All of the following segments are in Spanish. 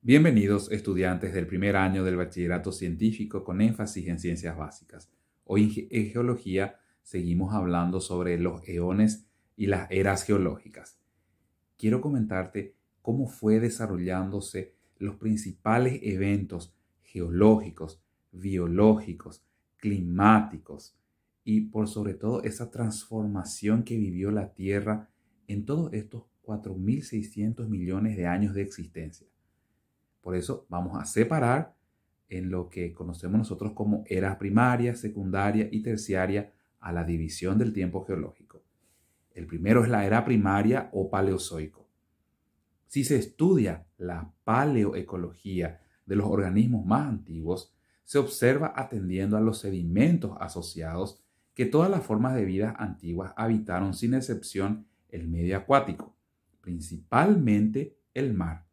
Bienvenidos estudiantes del primer año del bachillerato científico con énfasis en ciencias básicas. Hoy en geología seguimos hablando sobre los eones y las eras geológicas. Quiero comentarte cómo fue desarrollándose los principales eventos geológicos, biológicos, climáticos y por sobre todo esa transformación que vivió la Tierra en todos estos 4.600 millones de años de existencia. Por eso vamos a separar en lo que conocemos nosotros como era primaria, secundaria y terciaria a la división del tiempo geológico. El primero es la era primaria o paleozoico. Si se estudia la paleoecología de los organismos más antiguos, se observa atendiendo a los sedimentos asociados que todas las formas de vida antiguas habitaron sin excepción el medio acuático, principalmente el mar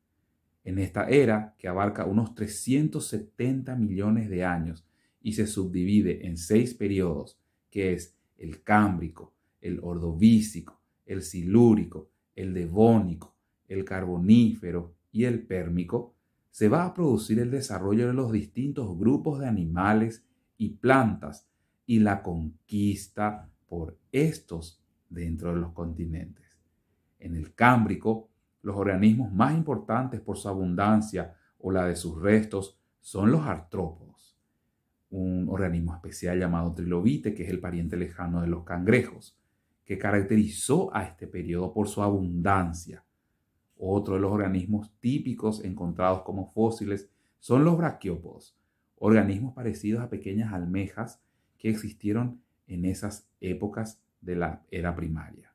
en esta era que abarca unos 370 millones de años y se subdivide en seis periodos, que es el Cámbrico, el Ordovícico, el Silúrico, el Devónico, el Carbonífero y el Pérmico, se va a producir el desarrollo de los distintos grupos de animales y plantas y la conquista por estos dentro de los continentes. En el Cámbrico, los organismos más importantes por su abundancia o la de sus restos son los artrópodos, un organismo especial llamado trilobite, que es el pariente lejano de los cangrejos, que caracterizó a este periodo por su abundancia. Otro de los organismos típicos encontrados como fósiles son los braquiópodos, organismos parecidos a pequeñas almejas que existieron en esas épocas de la era primaria.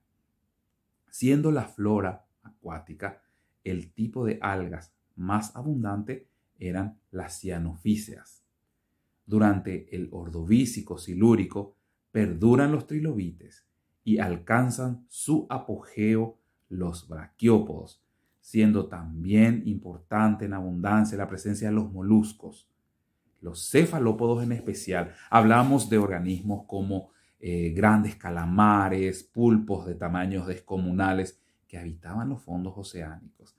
Siendo la flora acuática, el tipo de algas más abundante eran las cianofíceas. Durante el ordovícico silúrico perduran los trilobites y alcanzan su apogeo los braquiópodos, siendo también importante en abundancia la presencia de los moluscos. Los cefalópodos en especial, hablamos de organismos como eh, grandes calamares, pulpos de tamaños descomunales, que habitaban los fondos oceánicos.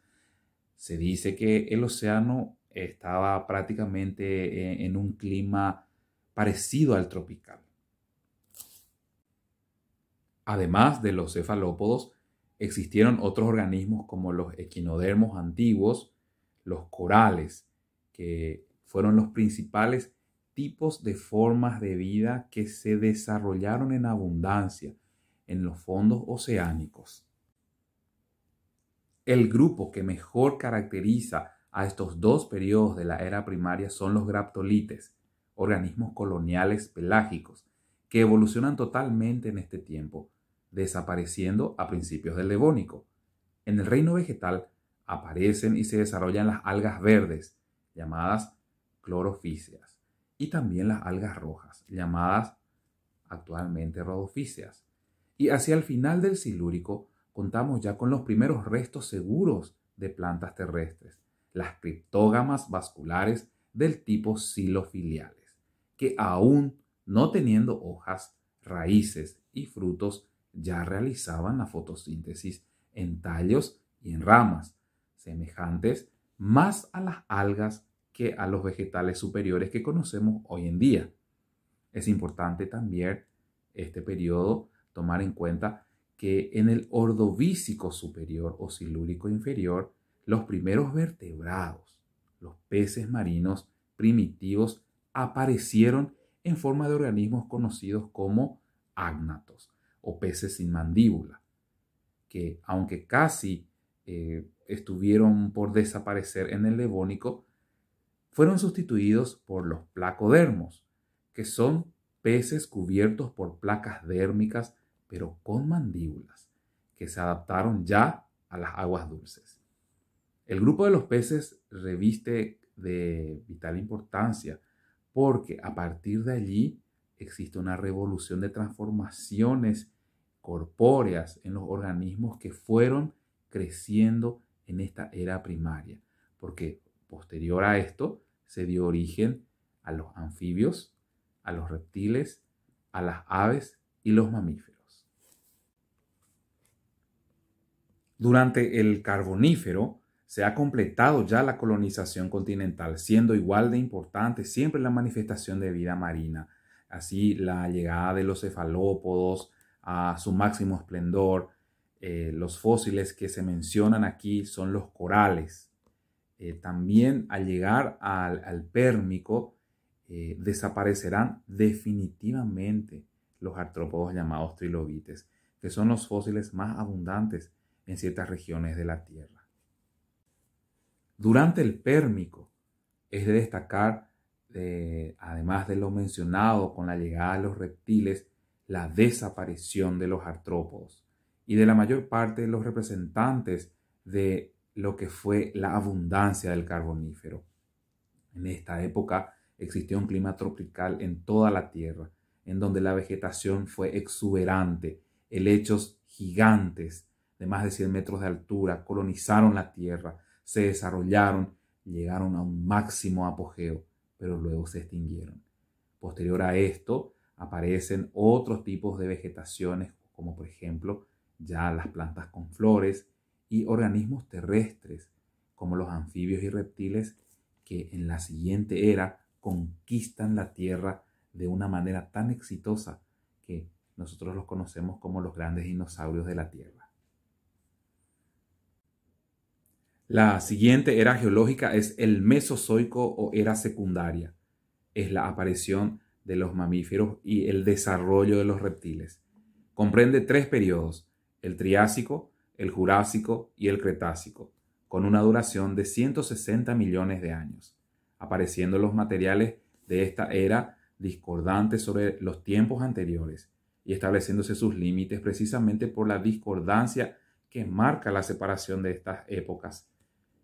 Se dice que el océano estaba prácticamente eh, en un clima parecido al tropical. Además de los cefalópodos, existieron otros organismos como los equinodermos antiguos, los corales, que fueron los principales tipos de formas de vida que se desarrollaron en abundancia en los fondos oceánicos. El grupo que mejor caracteriza a estos dos periodos de la era primaria son los graptolites, organismos coloniales pelágicos, que evolucionan totalmente en este tiempo, desapareciendo a principios del Devónico. En el reino vegetal aparecen y se desarrollan las algas verdes, llamadas clorofíceas, y también las algas rojas, llamadas actualmente rodofíceas. Y hacia el final del Silúrico contamos ya con los primeros restos seguros de plantas terrestres, las criptógamas vasculares del tipo silofiliales, que aún no teniendo hojas, raíces y frutos, ya realizaban la fotosíntesis en tallos y en ramas, semejantes más a las algas que a los vegetales superiores que conocemos hoy en día. Es importante también este periodo tomar en cuenta que en el ordovícico superior o silúrico inferior, los primeros vertebrados, los peces marinos primitivos, aparecieron en forma de organismos conocidos como agnatos o peces sin mandíbula, que aunque casi eh, estuvieron por desaparecer en el Devónico, fueron sustituidos por los placodermos, que son peces cubiertos por placas dérmicas pero con mandíbulas, que se adaptaron ya a las aguas dulces. El grupo de los peces reviste de vital importancia porque a partir de allí existe una revolución de transformaciones corpóreas en los organismos que fueron creciendo en esta era primaria, porque posterior a esto se dio origen a los anfibios, a los reptiles, a las aves y los mamíferos. Durante el Carbonífero se ha completado ya la colonización continental, siendo igual de importante siempre la manifestación de vida marina. Así la llegada de los cefalópodos a su máximo esplendor. Eh, los fósiles que se mencionan aquí son los corales. Eh, también al llegar al, pérmico eh, desaparecerán definitivamente los artrópodos llamados trilobites, que son los fósiles más abundantes en ciertas regiones de la Tierra. Durante el Pérmico es de destacar, eh, además de lo mencionado con la llegada de los reptiles, la desaparición de los artrópodos y de la mayor parte de los representantes de lo que fue la abundancia del carbonífero. En esta época existió un clima tropical en toda la Tierra, en donde la vegetación fue exuberante, helechos gigantes, de más de 100 metros de altura, colonizaron la Tierra, se desarrollaron, llegaron a un máximo apogeo, pero luego se extinguieron. Posterior a esto, aparecen otros tipos de vegetaciones, como por ejemplo ya las plantas con flores y organismos terrestres, como los anfibios y reptiles, que en la siguiente era conquistan la Tierra de una manera tan exitosa que nosotros los conocemos como los grandes dinosaurios de la Tierra. La siguiente era geológica es el Mesozoico o era secundaria. Es la aparición de los mamíferos y el desarrollo de los reptiles. Comprende tres periodos, el Triásico, el Jurásico y el Cretácico, con una duración de 160 millones de años, apareciendo los materiales de esta era discordantes sobre los tiempos anteriores y estableciéndose sus límites precisamente por la discordancia que marca la separación de estas épocas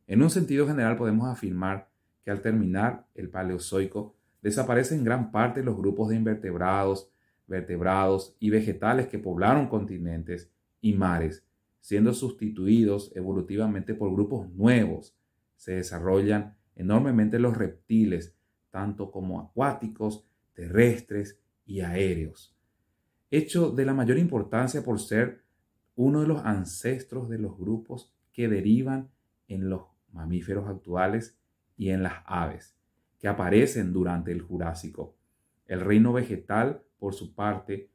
en un sentido general podemos afirmar que al terminar el Paleozoico desaparecen gran parte los grupos de invertebrados, vertebrados y vegetales que poblaron continentes y mares, siendo sustituidos evolutivamente por grupos nuevos. Se desarrollan enormemente los reptiles, tanto como acuáticos, terrestres y aéreos. Hecho de la mayor importancia por ser uno de los ancestros de los grupos que derivan en los mamíferos actuales y en las aves, que aparecen durante el Jurásico. El reino vegetal, por su parte,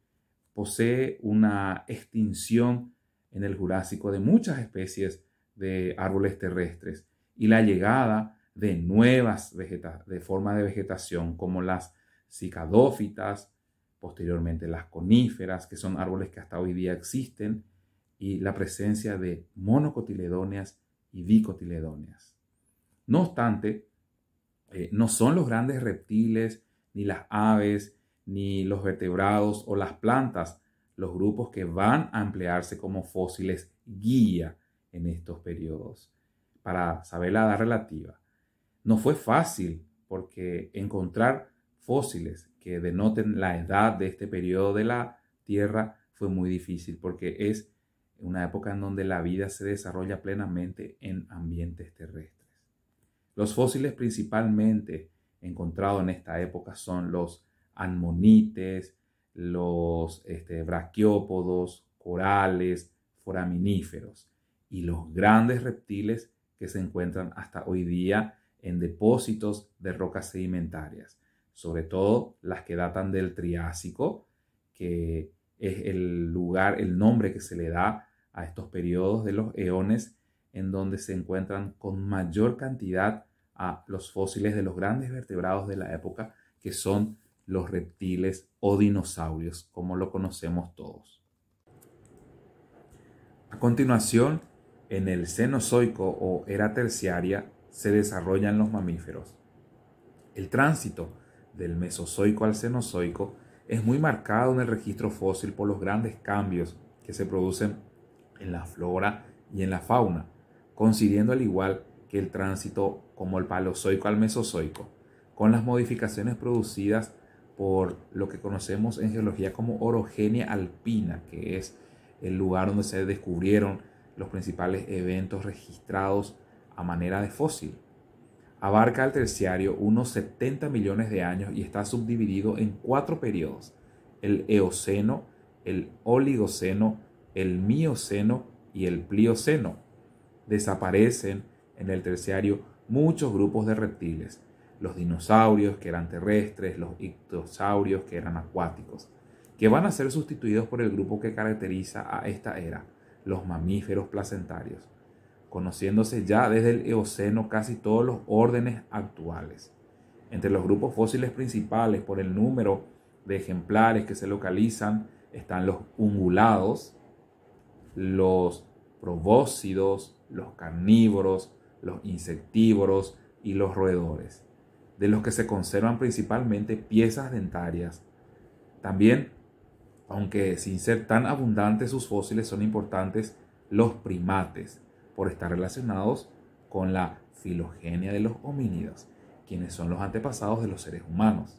posee una extinción en el Jurásico de muchas especies de árboles terrestres y la llegada de nuevas formas de forma de vegetación como las cicadófitas, posteriormente las coníferas, que son árboles que hasta hoy día existen, y la presencia de monocotiledóneas y dicotiledóneas. No obstante, eh, no son los grandes reptiles, ni las aves, ni los vertebrados o las plantas los grupos que van a emplearse como fósiles guía en estos periodos. Para saber la edad relativa, no fue fácil porque encontrar fósiles que denoten la edad de este periodo de la Tierra fue muy difícil porque es una época en donde la vida se desarrolla plenamente en ambientes terrestres. Los fósiles principalmente encontrados en esta época son los anmonites, los este, braquiópodos, corales, foraminíferos y los grandes reptiles que se encuentran hasta hoy día en depósitos de rocas sedimentarias, sobre todo las que datan del Triásico, que es el lugar, el nombre que se le da a estos periodos de los eones en donde se encuentran con mayor cantidad a los fósiles de los grandes vertebrados de la época, que son los reptiles o dinosaurios, como lo conocemos todos. A continuación, en el Cenozoico o era terciaria se desarrollan los mamíferos. El tránsito del Mesozoico al Cenozoico es muy marcado en el registro fósil por los grandes cambios que se producen en la flora y en la fauna, coincidiendo al igual que el tránsito como el paleozoico al mesozoico, con las modificaciones producidas por lo que conocemos en geología como orogenia alpina, que es el lugar donde se descubrieron los principales eventos registrados a manera de fósil. Abarca el terciario unos 70 millones de años y está subdividido en cuatro periodos, el Eoceno, el Oligoceno, el Mioceno y el Plioceno. Desaparecen en el terciario muchos grupos de reptiles, los dinosaurios que eran terrestres, los ictosaurios que eran acuáticos, que van a ser sustituidos por el grupo que caracteriza a esta era, los mamíferos placentarios, conociéndose ya desde el Eoceno casi todos los órdenes actuales. Entre los grupos fósiles principales por el número de ejemplares que se localizan están los ungulados, los probóscidos, los carnívoros, los insectívoros y los roedores, de los que se conservan principalmente piezas dentarias. También, aunque sin ser tan abundantes sus fósiles son importantes, los primates, por estar relacionados con la filogenia de los homínidos, quienes son los antepasados de los seres humanos.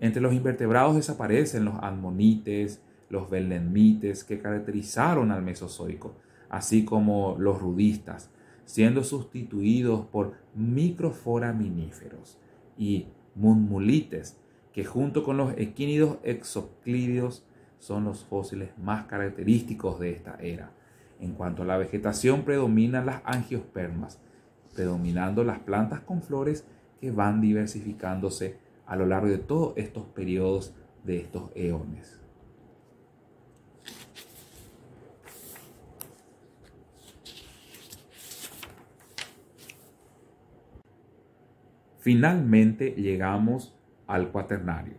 Entre los invertebrados desaparecen los admonites, los belenmites que caracterizaron al Mesozoico, así como los rudistas, siendo sustituidos por microforaminíferos y munmulites, que junto con los equínidos exoclídeos son los fósiles más característicos de esta era. En cuanto a la vegetación, predominan las angiospermas, predominando las plantas con flores que van diversificándose a lo largo de todos estos periodos de estos eones. Finalmente llegamos al cuaternario,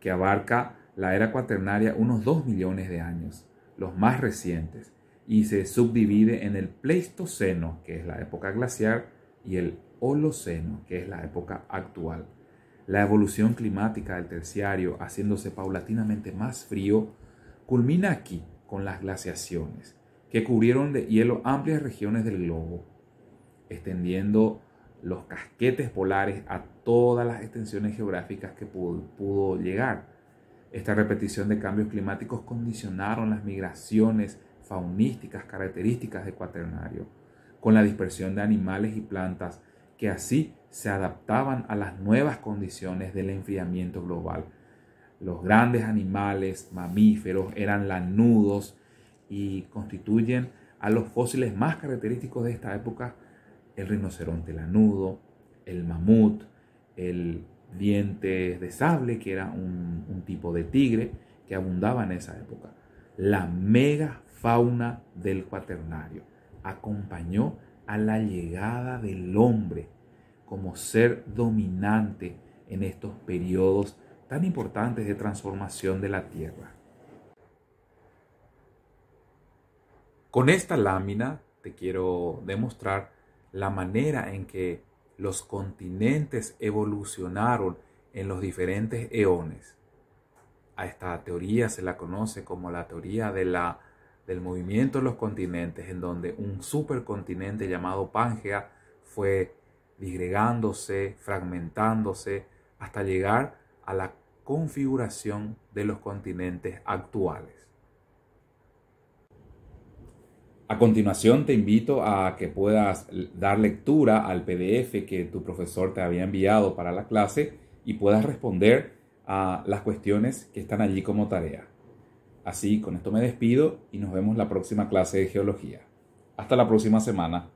que abarca la era cuaternaria unos 2 millones de años, los más recientes, y se subdivide en el Pleistoceno, que es la época glacial, y el Holoceno, que es la época actual. La evolución climática del terciario, haciéndose paulatinamente más frío, culmina aquí con las glaciaciones, que cubrieron de hielo amplias regiones del globo, extendiendo los casquetes polares a todas las extensiones geográficas que pudo, llegar. Esta repetición de cambios climáticos condicionaron las migraciones faunísticas características de Cuaternario, con la dispersión de animales y plantas que así se adaptaban a las nuevas condiciones del enfriamiento global. Los grandes animales mamíferos eran lanudos y constituyen a los fósiles más característicos de esta época el rinoceronte lanudo, el mamut, el diente de sable, que era un, tipo de tigre que abundaba en esa época. La mega fauna del cuaternario acompañó a la llegada del hombre como ser dominante en estos periodos tan importantes de transformación de la Tierra. Con esta lámina te quiero demostrar la manera en que los continentes evolucionaron en los diferentes eones. A esta teoría se la conoce como la teoría del movimiento de los continentes, en donde un supercontinente llamado Pangea fue disgregándose, fragmentándose, hasta llegar a la configuración de los continentes actuales. A continuación te invito a que puedas dar lectura al PDF que tu profesor te había enviado para la clase y puedas responder a las cuestiones que están allí como tarea. Así, con esto me despido y nos vemos la próxima clase de geología. Hasta la próxima semana.